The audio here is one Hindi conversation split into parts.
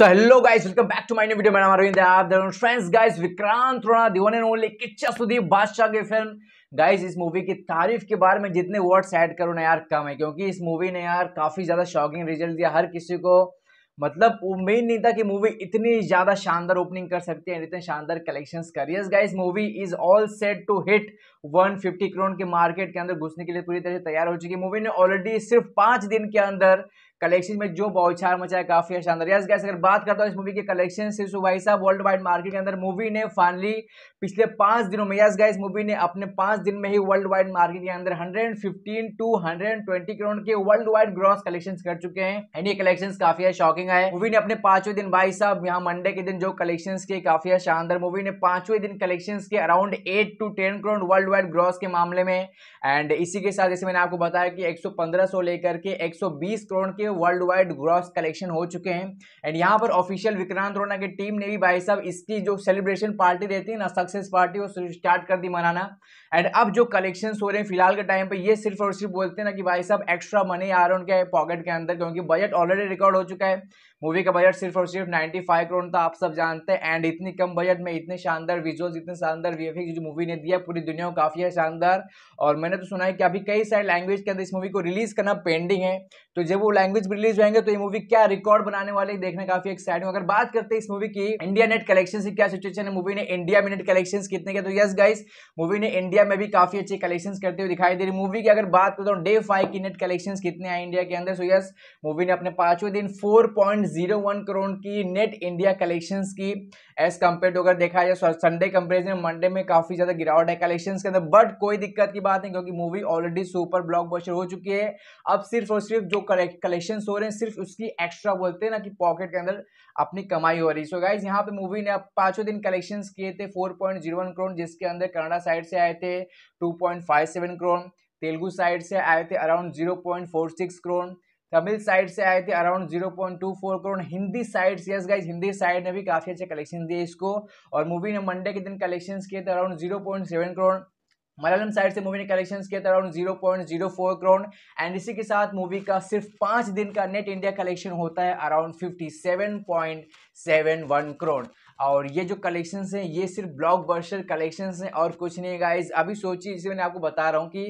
so hello guys welcome back to my new video मैं अरविंद आप फ्रेंड्स गाइस विक्रांत राणा दीवाने ओनली किच्चा सुदीप बादशाह की फिल्म गाइस इस मूवी की तारीफ के बारे में जितने वर्ड्स ऐड करो ना यार कम है क्योंकि इस मूवी ने यार काफ़ी ज़्यादा शॉकिंग रिजल्ट दिया हर किसी को मतलब उम्मीद नहीं था कि मूवी इतनी ज़्यादा शानदार ओपनिंग कर सकती है इतने शानदार कलेक्शंस करियर्स guys movie is all set to hit 150 crore के मार्केट के अंदर घुसने के लिए पूरी तरह से तैयार हो चुकी है मूवी ने ऑलरेडी सिर्फ पांच दिन के अंदर कलेक्शन में जो बौछार है काफी शानदार यस गैस अगर बात करता हूँ इस मूवी के कलेक्शन से तो भाई साहब वर्ल्ड वाइड मार्केट के अंदर मूवी ने फाइनली पिछले पांच दिनों में यस गैस मूवी ने अपने पांच दिन में ही वर्ल्ड वाइड मार्केट के अंदर 115 टू 120 करोड़ के वर्ल्ड वाइड ग्रॉस कलेक्शन कर चुके हैं एंड ये कलेक्शन काफी है शॉकिंग है मूवी ने अपने पांचवें दिन भाई साहब यहाँ मंडे के दिन जो कलेक्शन के काफी शानदार अच्छा मूवी ने पांचवें दिन कलेक्शन के around eight to ten crore worldwide gross के मामले में एंड इसी के साथ जैसे मैंने आपको बताया कि एक सौ लेकर के एक करोड़ के वर्ल्ड वाइड ग्रॉस कलेक्शन हो चुके हैं एंड यहाँ पर ऑफिशियल विक्रांत रोना की टीम ने भी भाई साहब इसकी जो सेलिब्रेशन पार्टी रहती है ना सक्सेस पार्टी वो स्टार्ट कर दी मनाना एंड अब जो कलेक्शन हो रहे हैं फिलहाल के टाइम पर ये सिर्फ और सिर्फ बोलते हैं ना कि भाई साहब एक्स्ट्रा मनी आ रहा है उनके पॉकेट के अंदर क्योंकि बजट ऑलरेडी रिकॉर्ड हो चुका है मूवी का बजट सिर्फ और सिर्फ 95 करोड़ था आप सब जानते हैं एंड इतनी कम बजट में इतने शानदार विजुअल्स इतने शानदार वी जो मूवी ने दिया पूरी दुनिया को काफ़ी है शानदार और मैंने तो सुना है कि अभी कई सारे लैंग्वेज के अंदर इस मूवी को रिलीज़ करना पेंडिंग है तो जब वो लैंग्वेज रिलीज होंगे तो ये मूवी क्या रिकॉर्ड बनाने वाले देखने काफ़ी एक्साइटिंग अगर बात करते हैं इस मूवी की इंडिया नेट कलेक्शन की क्या सिचुएशन है मूवी ने इंडिया में नेट कलेक्शन कितने के तो यस गाइस मूवी ने इंडिया में भी काफ़ी अच्छे कलेक्शन करते हुए दिखाई दे रही मूवी की अगर बात करता हूँ डे फाइव की नेट कलेक्शन कितने आए इंडिया के अंदर सो यस मूवी ने अपने पाँचवें दिन four point zero one crore की नेट इंडिया कलेक्शंस की एज कंपेयर टू अगर देखा जाए संडे कंपेरिजन मंडे में काफ़ी ज़्यादा गिरावट है कलेक्शन के अंदर बट कोई दिक्कत की बात नहीं क्योंकि मूवी ऑलरेडी सुपर ब्लॉकबस्टर हो चुकी है अब सिर्फ और सिर्फ जो कलेक्शंस हो रहे हैं सिर्फ उसकी एक्स्ट्रा बोलते हैं ना कि पॉकेट के अंदर अपनी कमाई हो रही है सो गाइज यहाँ पे मूवी ने अब पाँचों दिन कलेक्शन किए थे वन करोड़ जिसके अंदर कनाडा साइड से आए थे सेवन करोड़ तेलुगु साइड से आए थे around six crore Tamil side से आए थे around zero point two four crore Hindi side yes guys Hindi side ने भी काफ़ी अच्छे कलेक्शन दिए इसको और मूवी ने मंडे के दिन कलेक्शन किए थे around zero point seven crore Malayalam side से मूवी ने कलेक्शंस किए थे around zero point zero four crore and इसी के साथ मूवी का सिर्फ पाँच दिन का नेट इंडिया कलेक्शन होता है around fifty seven point seven one crore और ये जो कलेक्शंस हैं ये सिर्फ बर्शर कलेक्शन हैं और कुछ नहीं गाइज अभी सोचिए इसे मैंने आपको बता रहा हूँ कि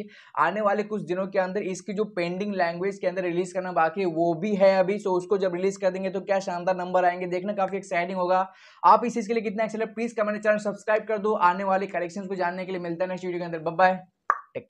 आने वाले कुछ दिनों के अंदर इसकी जो पेंडिंग लैंग्वेज के अंदर रिलीज़ करना बाकी वो भी है अभी सो उसको जब रिलीज़ कर देंगे तो क्या शानदार नंबर आएंगे देखना काफ़ी एक्साइटिंग होगा आप इस चीज़ के लिए कितना excite please comment channel subscribe कर दो आने वाले कलेक्शन को जानने के लिए मिलता है नेक्स्ट वीडियो के अंदर बाय